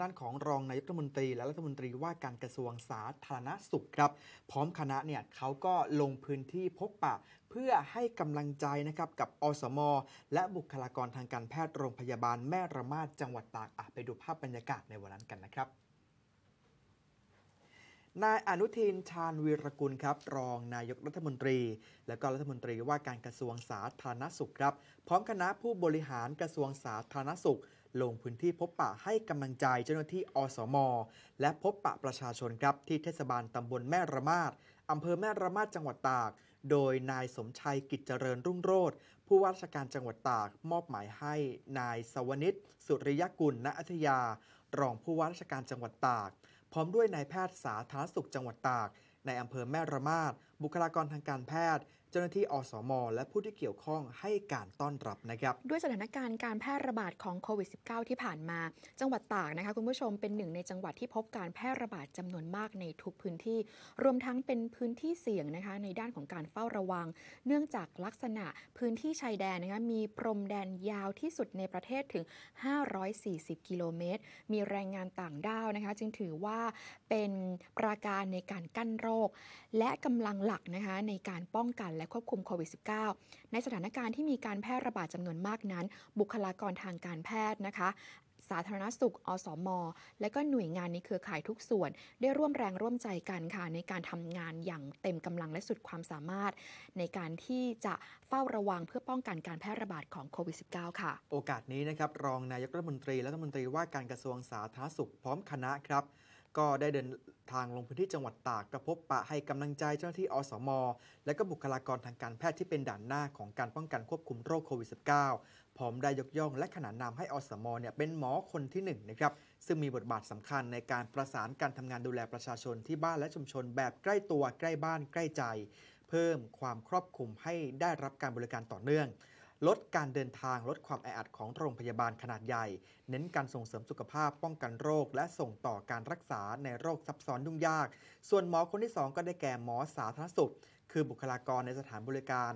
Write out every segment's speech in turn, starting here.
ด้านของรองนายกรัฐมนตรีและรัฐมนตรีว่าการกระทรวงสาธารณสุขครับ พร้อมคณะเนี่ยเขาก็ลงพื้นที่พบปะ เพื่อให้กำลังใจนะครับ กับอสมและบุคลากรทางการแพทย์โรงพยาบาลแม่ระมาดจังหวัดตากไปดูภาพบรรยากาศในวันนั้นกันนะครับนายอนุทินชาญวีรกุลครับ รองนายกรัฐมนตรี และก็รัฐมนตรีว่าการกระทรวงสาธารณสุขครับ พร้อมคณะผู้บริหารกระทรวงสาธารณสุข ลงพื้นที่พบปะให้กำลังใจเจ้าหน้าที่อสมและพบปะประชาชนครับที่เทศบาลตำบลแม่ระมาดอำเภอแม่ระมาดจังหวัดตาก โดยนายสมชัยกิจเจริญรุ่งโรธผู้ว่าราชการจังหวัดตากมอบหมายให้นายสวนิตสุริยกุลณอัธยา รองผู้ว่าราชการจังหวัดตากพร้อมด้วยนายแพทย์สาธารณสุขจังหวัดตาก ในอำเภอแม่ระมาด บุคลากรทางการแพทย์เจ้าหน้าที่อสมและผู้ที่เกี่ยวข้องให้การต้อนรับนะครับ ด้วยสถานการณ์การแพร่ระบาด ของโควิด -19 ที่ผ่านมา จังหวัดตากนะคะคุณผู้ชมเป็นหนึ่งในจังหวัดที่พบการแพร่ระบาดจำนวนมากในทุกพื้นที่ รวมทั้งเป็นพื้นที่เสี่ยงนะคะในด้านของการเฝ้าระวัง เนื่องจากลักษณะพื้นที่ชายแดนนะคะมีพรมแดนยาวที่สุดในประเทศถึง 540กิโลเมตรมีแรงงานต่างด้าวนะคะจึงถือว่าเป็นประการในการกั้นโรค และกำลังหลักนะคะในการป้องกันและควบคุมโควิด -19 ในสถานการณ์ที่มีการแพร่ระบาดจำนวนมากนั้น บุคลากรทางการแพทย์นะคะ สาธารณสุข อสอมอและก็หน่วยงานในเครือข่ายทุกส่วน ได้ร่วมแรงร่วมใจกันค่ะในการทำงานอย่างเต็มกำลังและสุดความสามารถ ในการที่จะเฝ้าระวังเพื่อป้องกันการแพร่ระบาดของโควิด -19 ค่ะ โอกาสนี้นะครับ รองนายกรัฐมนตรีและรัฐมนตรีว่าการกระทรวงสาธารณสุข พร้อมคณะครับก็ได้เดินทางลงพื้นที่จังหวัดตากกระพบปะให้กำลังใจเจ้าหน้าที่อสมและก็บุคลากรทางการแพทย์ที่เป็นด่านหน้าของการป้องกันควบคุมโรคโควิด -19 พร้อมได้ยกย่องและขนานนามให้อสมเนี่ยเป็นหมอคนที่1นนะครับ ซึ่งมีบทบาทสำคัญในการประสานการทำงานดูแลประชาชนที่บ้านและชุมชนแบบใกล้ตัวใกล้บ้านใกล้ใจ เพิ่มความครอบคลุมให้ได้รับการบริการต่อเนื่องลดการเดินทางลดความแออัดของโรงพยาบาลขนาดใหญ่ เน้นการส่งเสริมสุขภาพป้องกันโรคและส่งต่อการรักษาในโรคซับซ้อนยุ่งยาก ส่วนหมอคนที่ 2 ก็ได้แก่หมอสาธารณสุขคือบุคลากรในสถานบริการ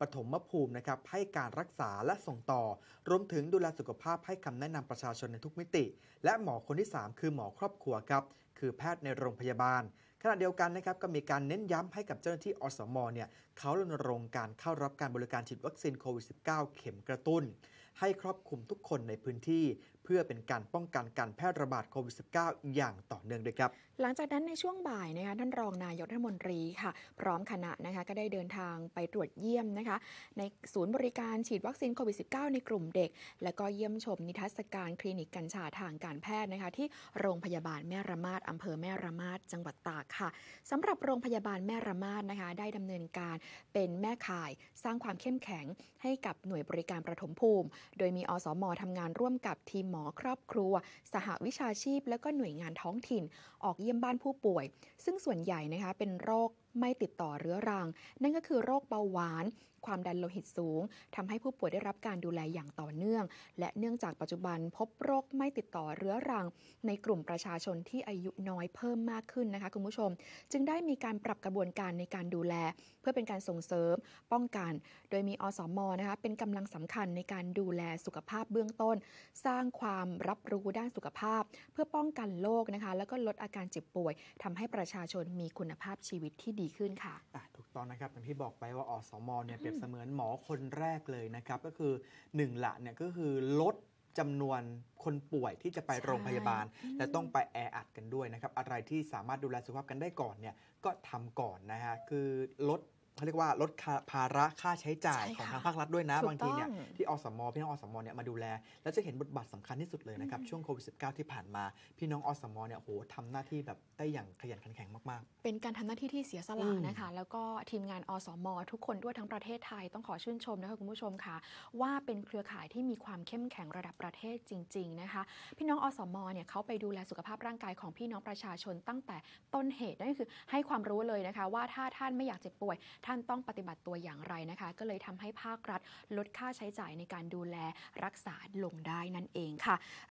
ปฐมภูมินะครับให้การรักษาและส่งต่อ รวมถึงดูแลสุขภาพให้คำแนะนำประชาชนในทุกมิติ และหมอคนที่ 3 คือหมอครอบครัวครับ คือแพทย์ในโรงพยาบาลขณะเดียวกันนะครับก็มีการเน้นย้ำให้กับเจ้าหน้าที่อสมเนี่ยเขารณรงค์การเข้ารับการบริการฉีดวัคซีนโควิด -19 เข็มกระตุ้นให้ครอบคลุมทุกคนในพื้นที่ เพื่อเป็นการป้องกันการแพร่ระบาดโควิด -19 อย่างต่อเนื่องด้วยครับ หลังจากนั้นในช่วงบ่ายนะคะท่านรองนายกรัฐมนตรีค่ะ พร้อมคณะนะคะก็ได้เดินทางไปตรวจเยี่ยมนะคะในศูนย์บริการฉีดวัคซีนโควิด -19 ในกลุ่มเด็ก และก็เยี่ยมชมนิทรรศการคลินิกกัญชาทางการแพทย์นะคะที่โรงพยาบาลแม่ระมาดอำเภอแม่ระมาดจังหวัดตากค่ะสำหรับโรงพยาบาลแม่ระมาดนะคะได้ดำเนินการเป็นแม่ข่าย สร้างความเข้มแข็งให้กับหน่วยบริการประถมภูมิโดยมีอสมทำงานร่วมกับทีม หมอครอบครัว สหวิชาชีพและก็หน่วยงานท้องถิ่น ออกเยี่ยมบ้านผู้ป่วย ซึ่งส่วนใหญ่นะคะเป็นโรคไม่ติดต่อเรื้อรัง นั่นก็คือโรคเบาหวานความดันโลหิตสูง ทำให้ผู้ป่วยได้รับการดูแลอย่างต่อเนื่อง และเนื่องจากปัจจุบันพบโรคไม่ติดต่อเรื้อรัง ในกลุ่มประชาชนที่อายุน้อยเพิ่มมากขึ้นนะคะคุณผู้ชม จึงได้มีการปรับกระบวนการในการดูแล เพื่อเป็นการส่งเสริมป้องกัน โดยมีอสมนะคะเป็นกำลังสำคัญในการดูแลสุขภาพเบื้องต้น สร้างความรับรู้ด้านสุขภาพ เพื่อป้องกันโรคนะคะแล้วก็ลดอาการเจ็บป่วย ทำให้ประชาชนมีคุณภาพชีวิตที่ดีขึ้นค่ะถูกต้องนะครับอย่างที่บอกไปว่าอสมเนี่ยเปรียบเสมือนหมอคนแรกเลยนะครับ ก็คือ1ละเนี่ยก็คือลดจำนวนคนป่วยที่จะไปโรงพยาบาล และต้องไปแออัดกันด้วยนะครับ อะไรที่สามารถดูแลสุขภาพกันได้ก่อนเนี่ยก็ทำก่อนนะฮะคือลดเขาเรียกว่าลดภาระค่าใช้จ่ายของทางภาครัฐด้วยนะ บางทีเนี่ยที่อสมพี่น้องอสมเนี่ยมาดูแล แล้วจะเห็นบทบาทสำคัญที่สุดเลยนะครับ ช่วงโควิดสิที่ผ่านมา พี่น้องอสมเนี่ยโหทำหน้าที่แบบได้อย่างขยันขันแข็งมากๆ เป็นการทำหน้าที่ที่เสียสละนะคะ แล้วก็ทีมงานอสมทุกคนด้วยทั้งประเทศไทยต้องขอชื่นชมนะคะคุณผู้ชมค่ะ ว่าเป็นเครือข่ายที่มีความเข้มแข็งระดับประเทศจริงๆนะคะพี่น้องอสมเนี่ยเขาไปดูแลสุขภาพร่างกายของพี่น้องประชาชน ตั้งแต่ต้นเหตุนั่นคือให้ความรู้เลยนะคะว่าถ้าท่านไม่อยากเจ็บป่วยทท่านต้องปฏิบัติตัวอย่างไรนะคะ ก็เลยทำให้ภาครัฐลดค่าใช้จ่ายในการดูแลรักษาลงได้นั่นเองค่ะ